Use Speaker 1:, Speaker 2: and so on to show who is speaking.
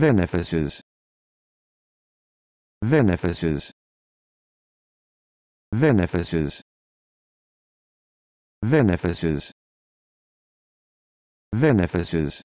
Speaker 1: Venefices. Venefices. Venefices. Venefices. Venefices.